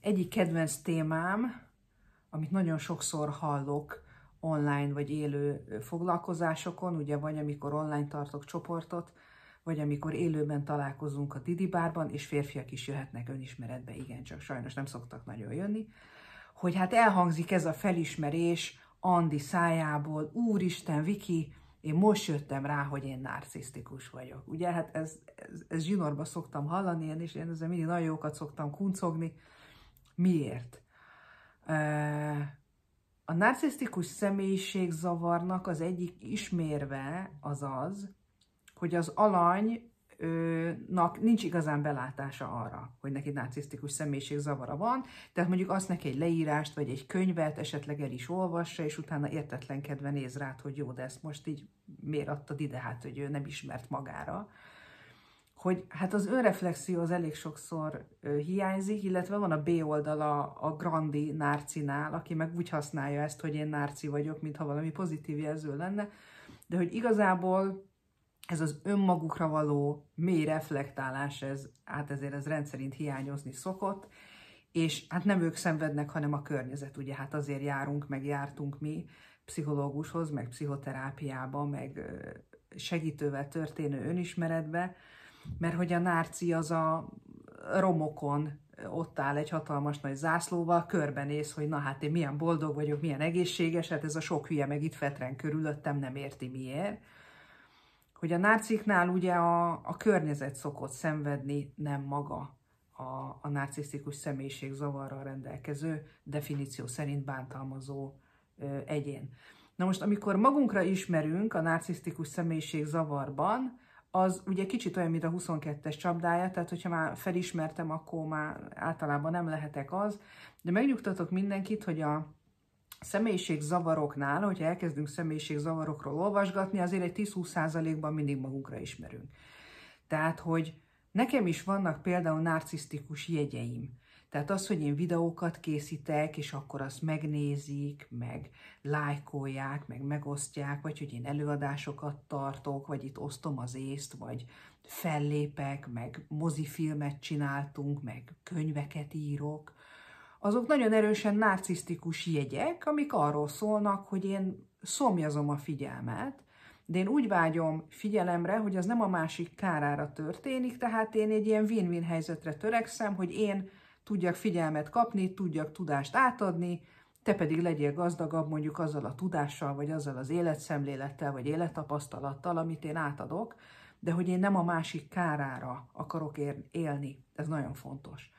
Egyik kedvenc témám, amit nagyon sokszor hallok online vagy élő foglalkozásokon, ugye vagy amikor online tartok csoportot, vagy amikor élőben találkozunk a Didi bárban, és férfiak is jöhetnek önismeretbe, igen, csak sajnos nem szoktak nagyon jönni, hogy hát elhangzik ez a felismerés Andi szájából, úristen, Viki, én most jöttem rá, hogy én narcisztikus vagyok. Ugye, hát ez, ez, ez zsinórba szoktam hallani, én, és én ezzel mindig nagyon jókat szoktam kuncogni, Miért? A narcisztikus zavarnak az egyik ismérve az az, hogy az alanynak nincs igazán belátása arra, hogy neki narcisztikus zavara van, tehát mondjuk azt neki egy leírást, vagy egy könyvet esetleg el is olvassa, és utána értetlenkedve néz rád, hogy jó, de ezt most így miért adtad ide, hát hogy ő nem ismert magára hogy hát az önreflexió az elég sokszor ö, hiányzik, illetve van a B oldala a Grandi nárcinál, aki meg úgy használja ezt, hogy én nárci vagyok, mintha valami pozitív jelző lenne, de hogy igazából ez az önmagukra való mély reflektálás, ez, hát ezért ez rendszerint hiányozni szokott, és hát nem ők szenvednek, hanem a környezet, ugye hát azért járunk, meg jártunk mi pszichológushoz, meg pszichoterápiába, meg segítővel történő önismeretbe, mert hogy a nárci az a romokon ott áll egy hatalmas nagy zászlóval, körbenéz, hogy na hát én milyen boldog vagyok, milyen egészséges, hát ez a sok hülye meg itt fetren körülöttem, nem érti miért. Hogy a náciknál ugye a, a környezet szokott szenvedni, nem maga a, a narcisztikus személyiség zavarral rendelkező, definíció szerint bántalmazó ö, egyén. Na most, amikor magunkra ismerünk a narcisztikus személyiség zavarban, az ugye kicsit olyan, mint a 22-es csapdája, tehát hogyha már felismertem, akkor már általában nem lehetek az, de megnyugtatok mindenkit, hogy a személyiségzavaroknál, hogyha elkezdünk személyiségzavarokról olvasgatni, azért egy 10-20%-ban mindig magunkra ismerünk. Tehát, hogy nekem is vannak például narcisztikus jegyeim. Tehát az, hogy én videókat készítek, és akkor azt megnézik, meg lájkolják, meg megosztják, vagy hogy én előadásokat tartok, vagy itt osztom az észt, vagy fellépek, meg mozifilmet csináltunk, meg könyveket írok, azok nagyon erősen narcisztikus jegyek, amik arról szólnak, hogy én szomjazom a figyelmet, de én úgy vágyom figyelemre, hogy az nem a másik kárára történik, tehát én egy ilyen win-win helyzetre törekszem, hogy én tudjak figyelmet kapni, tudjak tudást átadni, te pedig legyél gazdagabb mondjuk azzal a tudással, vagy azzal az életszemlélettel, vagy élettapasztalattal, amit én átadok, de hogy én nem a másik kárára akarok élni. Ez nagyon fontos.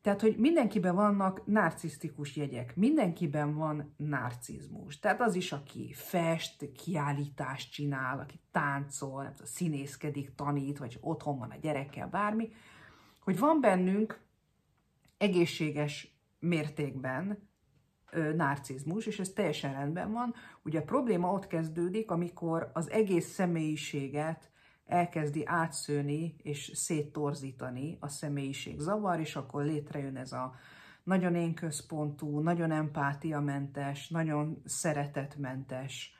Tehát, hogy mindenkiben vannak narcisztikus jegyek, mindenkiben van narcizmus. Tehát az is, aki fest, kiállítást csinál, aki táncol, színészkedik, tanít, vagy otthon van a gyerekkel, bármi, hogy van bennünk egészséges mértékben narcizmus, és ez teljesen rendben van. Ugye a probléma ott kezdődik, amikor az egész személyiséget elkezdi átszőni és széttorzítani a személyiség zavar, és akkor létrejön ez a nagyon énközpontú, nagyon empátiamentes, nagyon szeretetmentes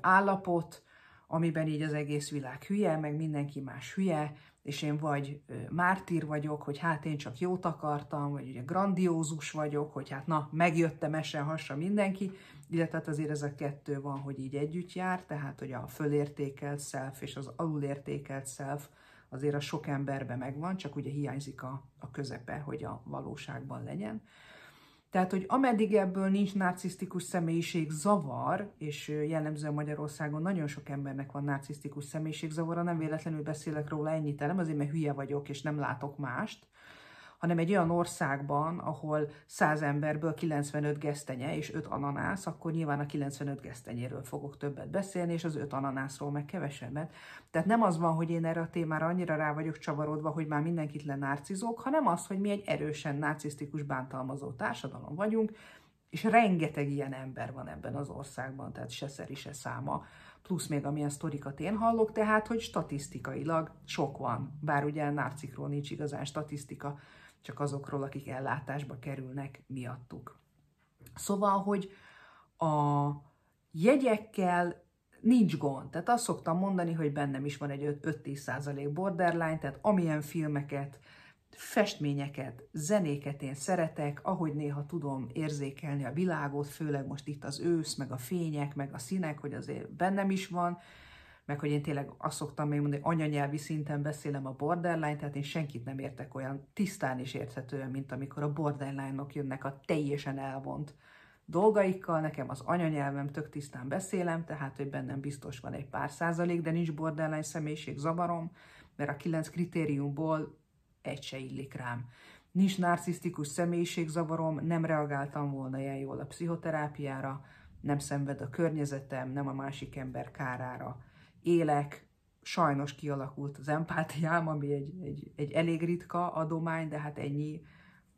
állapot, amiben így az egész világ hülye, meg mindenki más hülye, és én vagy mártír vagyok, hogy hát én csak jót akartam, vagy ugye grandiózus vagyok, hogy hát na, megjöttem, esen hasra mindenki, illetve hát azért ez a kettő van, hogy így együtt jár, tehát hogy a fölértékelt self és az alulértékelt self azért a sok emberben megvan, csak ugye hiányzik a, a közepe, hogy a valóságban legyen. Tehát, hogy ameddig ebből nincs narcisztikus személyiség zavar, és jellemzően Magyarországon nagyon sok embernek van narcisztikus személyiség zavara, nem véletlenül beszélek róla ennyit, nem azért, mert hülye vagyok, és nem látok mást, hanem egy olyan országban, ahol 100 emberből 95 gesztenye és 5 ananász, akkor nyilván a 95 gesztenyéről fogok többet beszélni, és az 5 ananászról meg kevesebbet. Tehát nem az van, hogy én erre a témára annyira rá vagyok csavarodva, hogy már mindenkit lenárcizok, hanem az, hogy mi egy erősen narcisztikus bántalmazó társadalom vagyunk, és rengeteg ilyen ember van ebben az országban, tehát se szeri, se száma, plusz még amilyen sztorikat én hallok, tehát, hogy statisztikailag sok van, bár ugye a nárcikról nincs igazán statisztika, csak azokról, akik ellátásba kerülnek miattuk. Szóval, hogy a jegyekkel nincs gond. Tehát azt szoktam mondani, hogy bennem is van egy 5-10% borderline, tehát amilyen filmeket, festményeket, zenéket én szeretek, ahogy néha tudom érzékelni a világot, főleg most itt az ősz, meg a fények, meg a színek, hogy azért bennem is van, meg hogy én tényleg azt szoktam még mondani, anyanyelvi szinten beszélem a borderline, tehát én senkit nem értek olyan tisztán és érthetően, mint amikor a borderline-ok jönnek a teljesen elvont dolgaikkal, nekem az anyanyelvem tök tisztán beszélem, tehát hogy bennem biztos van egy pár százalék, de nincs borderline személyiség zavarom, mert a kilenc kritériumból egy se illik rám. Nincs narcisztikus személyiségzavarom, nem reagáltam volna ilyen jól a pszichoterápiára, nem szenved a környezetem, nem a másik ember kárára élek, sajnos kialakult az empátiám, ami egy, egy, egy elég ritka adomány, de hát ennyi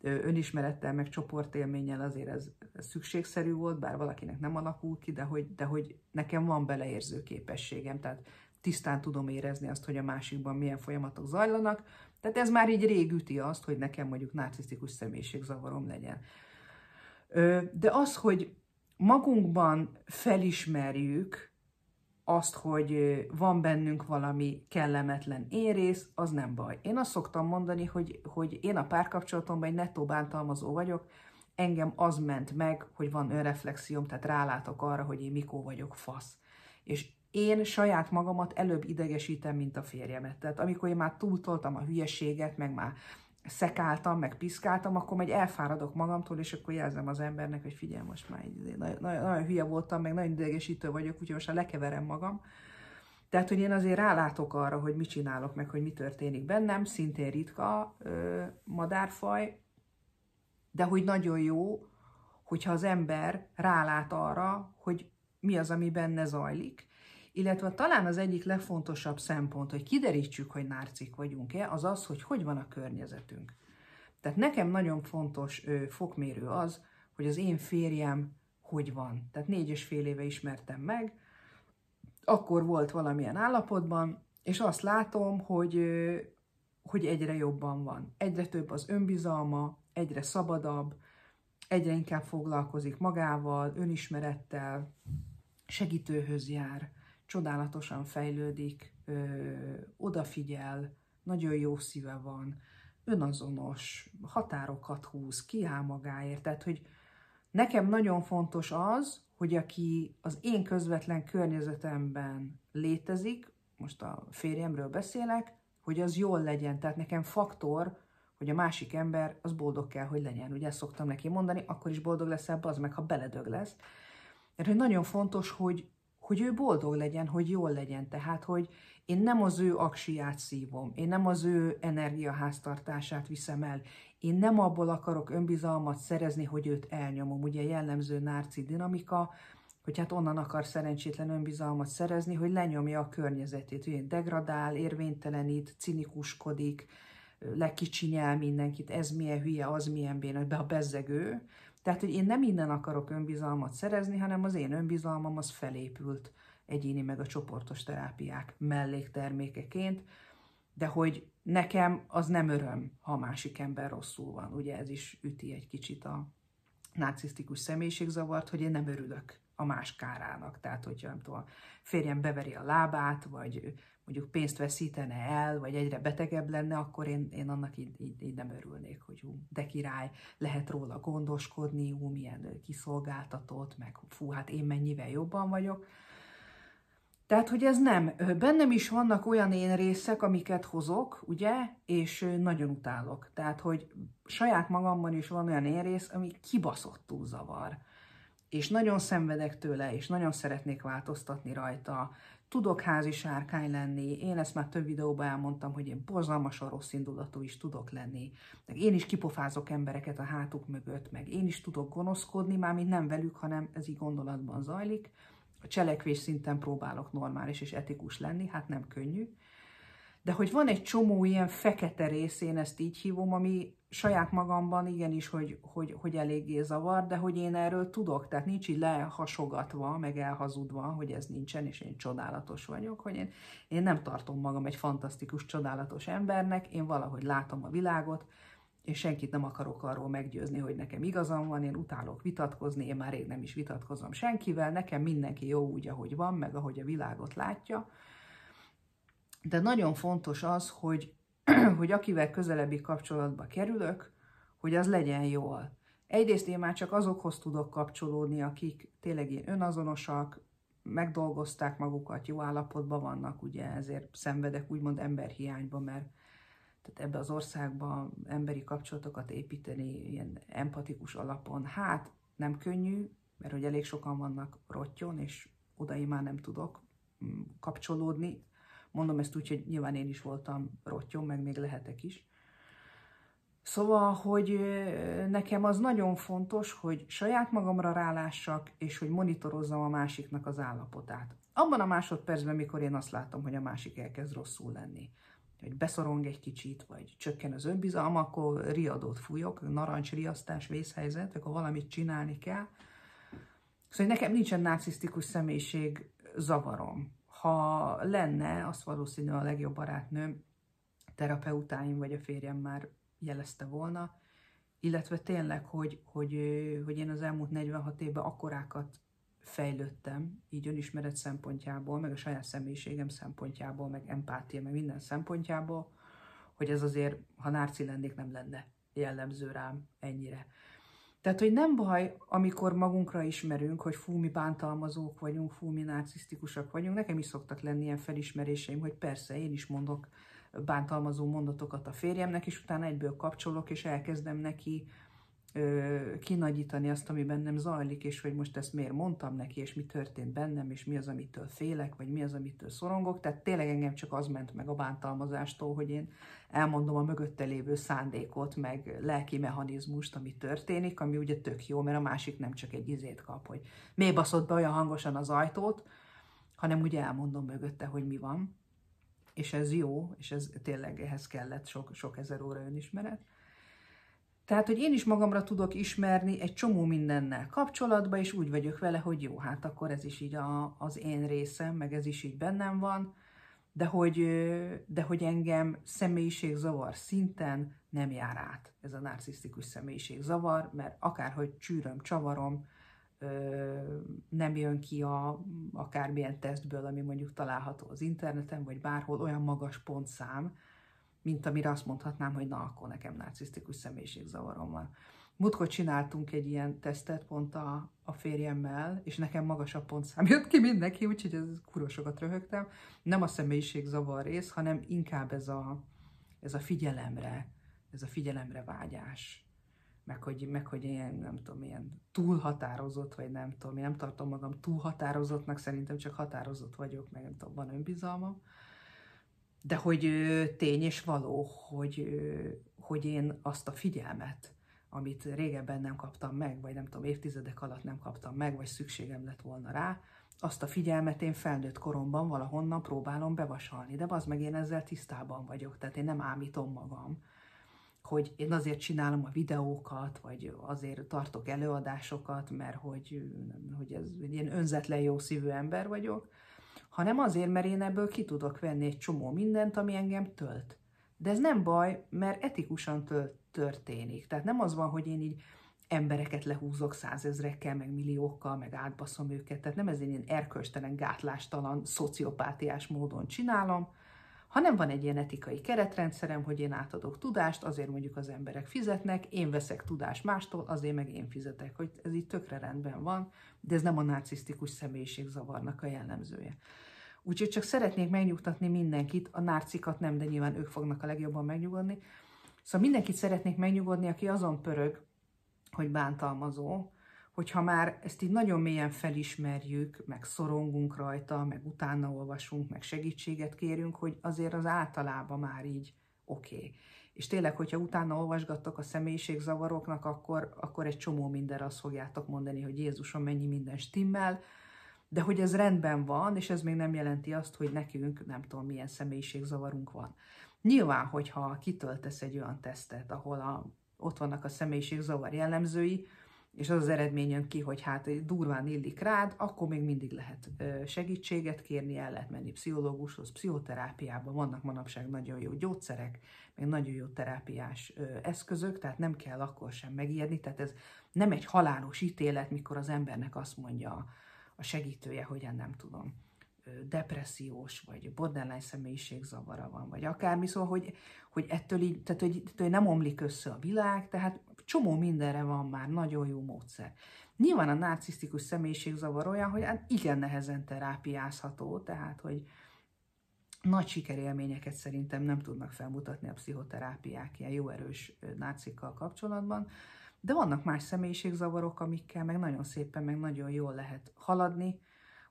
önismerettel, meg csoportélménnyel azért ez, ez szükségszerű volt, bár valakinek nem alakul ki, de hogy, de hogy nekem van beleérző képességem, tehát tisztán tudom érezni azt, hogy a másikban milyen folyamatok zajlanak, tehát ez már így rég üti azt, hogy nekem mondjuk narcisztikus személyiségzavarom legyen. De az, hogy magunkban felismerjük, azt, hogy van bennünk valami kellemetlen érész, az nem baj. Én azt szoktam mondani, hogy, hogy én a párkapcsolatomban egy nettó bántalmazó vagyok, engem az ment meg, hogy van önreflexióm, tehát rálátok arra, hogy én mikor vagyok fasz. És én saját magamat előbb idegesítem, mint a férjemet. Tehát amikor én már túltoltam a hülyeséget, meg már szekáltam, meg piszkáltam, akkor meg elfáradok magamtól, és akkor jelzem az embernek, hogy figyelj, most már így, nagyon, nagyon, nagyon hülye voltam, meg nagyon idegesítő vagyok, úgyhogy most már lekeverem magam. Tehát, hogy én azért rálátok arra, hogy mit csinálok, meg hogy mi történik bennem, szintén ritka ö, madárfaj, de hogy nagyon jó, hogyha az ember rálát arra, hogy mi az, ami benne zajlik, illetve talán az egyik legfontosabb szempont, hogy kiderítsük, hogy nárcik vagyunk-e, az az, hogy hogy van a környezetünk. Tehát nekem nagyon fontos ö, fokmérő az, hogy az én férjem hogy van. Tehát négy és fél éve ismertem meg, akkor volt valamilyen állapotban, és azt látom, hogy, ö, hogy egyre jobban van. Egyre több az önbizalma, egyre szabadabb, egyre inkább foglalkozik magával, önismerettel, segítőhöz jár, csodálatosan fejlődik, ö, odafigyel, nagyon jó szíve van, önazonos, határokat húz, kiáll magáért. Tehát, hogy nekem nagyon fontos az, hogy aki az én közvetlen környezetemben létezik, most a férjemről beszélek, hogy az jól legyen. Tehát nekem faktor, hogy a másik ember az boldog kell, hogy legyen. Ugye ezt szoktam neki mondani, akkor is boldog leszel, az meg, ha beledög lesz. Mert hogy nagyon fontos, hogy hogy ő boldog legyen, hogy jól legyen. Tehát, hogy én nem az ő aksiát szívom, én nem az ő energiaháztartását viszem el, én nem abból akarok önbizalmat szerezni, hogy őt elnyomom. Ugye jellemző nárci dinamika, hogy hát onnan akar szerencsétlen önbizalmat szerezni, hogy lenyomja a környezetét, hogy degradál, érvénytelenít, cinikuskodik, lekicsinyel mindenkit, ez milyen hülye, az milyen béna, de a bezzegő, tehát, hogy én nem innen akarok önbizalmat szerezni, hanem az én önbizalmam az felépült egyéni meg a csoportos terápiák melléktermékeként, de hogy nekem az nem öröm, ha a másik ember rosszul van. Ugye ez is üti egy kicsit a narcisztikus személyiségzavart, hogy én nem örülök a más kárának. Tehát, hogyha nem tudom, a férjem beveri a lábát, vagy mondjuk pénzt veszítene el, vagy egyre betegebb lenne, akkor én, én annak így, így, így nem örülnék, hogy hú, de király, lehet róla gondoskodni, hú, milyen kiszolgáltatott, meg fú, hát én mennyivel jobban vagyok. Tehát, hogy ez nem. Bennem is vannak olyan én részek, amiket hozok, ugye, és nagyon utálok. Tehát, hogy saját magamban is van olyan én rész, ami kibaszottul zavar. És nagyon szenvedek tőle, és nagyon szeretnék változtatni rajta, tudok házi sárkány lenni, én ezt már több videóban elmondtam, hogy én borzalmasan rossz indulatú is tudok lenni. Meg én is kipofázok embereket a hátuk mögött, meg én is tudok gonoszkodni, mármint nem velük, hanem ez így gondolatban zajlik. A cselekvés szinten próbálok normális és etikus lenni, hát nem könnyű. De hogy van egy csomó ilyen fekete rész, én ezt így hívom, ami, saját magamban igenis, hogy, hogy, hogy eléggé zavar, de hogy én erről tudok, tehát nincs így lehasogatva, meg elhazudva, hogy ez nincsen, és én csodálatos vagyok, hogy én, én nem tartom magam egy fantasztikus, csodálatos embernek, én valahogy látom a világot, és senkit nem akarok arról meggyőzni, hogy nekem igazam van, én utálok vitatkozni, én már rég nem is vitatkozom senkivel, nekem mindenki jó úgy, ahogy van, meg ahogy a világot látja. De nagyon fontos az, hogy hogy akivel közelebbi kapcsolatba kerülök, hogy az legyen jól. Egyrészt én már csak azokhoz tudok kapcsolódni, akik tényleg ilyen önazonosak, megdolgozták magukat, jó állapotban vannak, ugye ezért szenvedek úgymond emberhiányba, mert tehát ebbe az országba emberi kapcsolatokat építeni ilyen empatikus alapon, hát nem könnyű, mert hogy elég sokan vannak rottyon, és oda én már nem tudok mm, kapcsolódni, Mondom ezt úgy, hogy nyilván én is voltam rottyom, meg még lehetek is. Szóval, hogy nekem az nagyon fontos, hogy saját magamra rálássak, és hogy monitorozzam a másiknak az állapotát. Abban a másodpercben, mikor én azt látom, hogy a másik elkezd rosszul lenni, hogy beszorong egy kicsit, vagy csökken az önbizalom, akkor riadót fújok, narancsriasztás, vészhelyzet, akkor valamit csinálni kell. Szóval nekem nincsen narcisztikus személyiség zavarom ha lenne, az valószínűleg a legjobb barátnőm terapeutáim vagy a férjem már jelezte volna, illetve tényleg, hogy, hogy, hogy én az elmúlt 46 évben akkorákat fejlődtem, így önismeret szempontjából, meg a saját személyiségem szempontjából, meg empátia, meg minden szempontjából, hogy ez azért, ha nárci lennék, nem lenne jellemző rám ennyire. Tehát, hogy nem baj, amikor magunkra ismerünk, hogy fú, mi bántalmazók vagyunk, fú, mi narcisztikusak vagyunk. Nekem is szoktak lenni ilyen felismeréseim, hogy persze, én is mondok bántalmazó mondatokat a férjemnek, és utána egyből kapcsolok, és elkezdem neki ö, kinagyítani azt, ami bennem zajlik, és hogy most ezt miért mondtam neki, és mi történt bennem, és mi az, amitől félek, vagy mi az, amitől szorongok. Tehát tényleg engem csak az ment meg a bántalmazástól, hogy én elmondom a mögötte lévő szándékot, meg lelki mechanizmust, ami történik, ami ugye tök jó, mert a másik nem csak egy izét kap, hogy miért baszott be olyan hangosan az ajtót, hanem ugye elmondom mögötte, hogy mi van. És ez jó, és ez tényleg ehhez kellett sok, sok ezer óra önismeret. Tehát, hogy én is magamra tudok ismerni egy csomó mindennel kapcsolatban és úgy vagyok vele, hogy jó, hát akkor ez is így a, az én részem, meg ez is így bennem van, de hogy, de hogy engem személyiségzavar szinten nem jár át ez a narcisztikus személyiségzavar, mert akárhogy csűröm, csavarom, nem jön ki a, akármilyen tesztből, ami mondjuk található az interneten, vagy bárhol olyan magas pontszám, mint amire azt mondhatnám, hogy na, akkor nekem narcisztikus személyiségzavarom van. Múltkor csináltunk egy ilyen tesztet pont a, a férjemmel, és nekem magasabb pontszám jött ki mindenki, úgyhogy ez kurosokat röhögtem. Nem a személyiségzavar rész, hanem inkább ez a, ez a figyelemre, ez a figyelemre vágyás. Meg hogy, meg hogy ilyen, nem tudom, ilyen túlhatározott, vagy nem tudom, én nem tartom magam túlhatározottnak, szerintem csak határozott vagyok, meg nem tudom, van önbizalmam. De hogy tény és való, hogy, hogy én azt a figyelmet, amit régebben nem kaptam meg, vagy nem tudom, évtizedek alatt nem kaptam meg, vagy szükségem lett volna rá, azt a figyelmet én felnőtt koromban valahonnan próbálom bevasalni, de az meg én ezzel tisztában vagyok, tehát én nem ámítom magam, hogy én azért csinálom a videókat, vagy azért tartok előadásokat, mert hogy, hogy ez, egy ilyen önzetlen jó szívű ember vagyok, hanem azért, mert én ebből ki tudok venni egy csomó mindent, ami engem tölt. De ez nem baj, mert etikusan történik. Tehát nem az van, hogy én így embereket lehúzok százezrekkel, meg milliókkal, meg átbaszom őket. Tehát nem ez én erkölcstelen, gátlástalan, szociopátiás módon csinálom, hanem van egy ilyen etikai keretrendszerem, hogy én átadok tudást, azért mondjuk az emberek fizetnek, én veszek tudást mástól, azért meg én fizetek, hogy ez így tökre rendben van, de ez nem a narcisztikus személyiségzavarnak a jellemzője. Úgyhogy csak szeretnék megnyugtatni mindenkit, a nárcikat nem, de nyilván ők fognak a legjobban megnyugodni. Szóval mindenkit szeretnék megnyugodni, aki azon pörög, hogy bántalmazó, hogyha már ezt így nagyon mélyen felismerjük, meg szorongunk rajta, meg utána olvasunk, meg segítséget kérünk, hogy azért az általában már így oké. Okay. És tényleg, hogyha utána olvasgattok a személyiségzavaroknak, akkor, akkor egy csomó mindenre azt fogjátok mondani, hogy Jézusom mennyi minden stimmel, de hogy ez rendben van, és ez még nem jelenti azt, hogy nekünk nem tudom milyen személyiségzavarunk van. Nyilván, hogyha kitöltesz egy olyan tesztet, ahol a, ott vannak a személyiségzavar jellemzői, és az az eredmény jön ki, hogy hát durván illik rád, akkor még mindig lehet segítséget kérni, el lehet menni pszichológushoz, pszichoterápiába, vannak manapság nagyon jó gyógyszerek, meg nagyon jó terápiás eszközök, tehát nem kell akkor sem megijedni, tehát ez nem egy halálos ítélet, mikor az embernek azt mondja a segítője, hogy én nem tudom, depressziós, vagy borderline zavara van, vagy akármi, szóval, hogy, hogy ettől így, tehát hogy, hogy nem omlik össze a világ, tehát csomó mindenre van már nagyon jó módszer. Nyilván a narcisztikus személyiségzavar olyan, hogy hát igen nehezen terápiázható, tehát hogy nagy sikerélményeket szerintem nem tudnak felmutatni a pszichoterápiák ilyen jó erős nácikkal kapcsolatban, de vannak más személyiségzavarok, amikkel meg nagyon szépen, meg nagyon jól lehet haladni,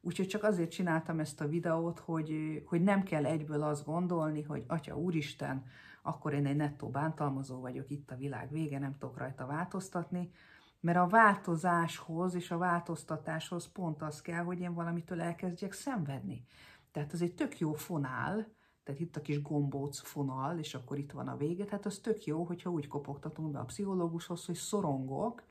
Úgyhogy csak azért csináltam ezt a videót, hogy, hogy nem kell egyből azt gondolni, hogy Atya Úristen, akkor én egy nettó bántalmazó vagyok, itt a világ vége, nem tudok rajta változtatni, mert a változáshoz és a változtatáshoz pont az kell, hogy én valamitől elkezdjek szenvedni. Tehát ez egy tök jó fonál, tehát itt a kis gombóc fonal, és akkor itt van a vége, tehát az tök jó, hogyha úgy kopogtatunk be a pszichológushoz, hogy szorongok,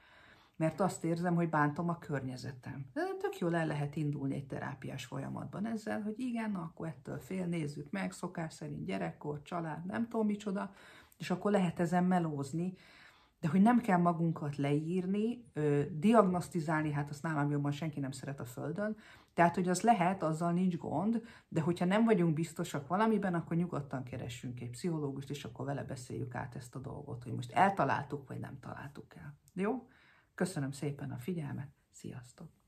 mert azt érzem, hogy bántom a környezetem. De tök jól el lehet indulni egy terápiás folyamatban ezzel, hogy igen, na, akkor ettől fél, nézzük meg, szokás szerint gyerekkor, család, nem tudom micsoda, és akkor lehet ezen melózni, de hogy nem kell magunkat leírni, ö, diagnosztizálni, hát azt nálam jobban senki nem szeret a Földön, tehát, hogy az lehet, azzal nincs gond, de hogyha nem vagyunk biztosak valamiben, akkor nyugodtan keressünk egy pszichológust, és akkor vele beszéljük át ezt a dolgot, hogy most eltaláltuk, vagy nem találtuk el. Jó? Köszönöm szépen a figyelmet, sziasztok!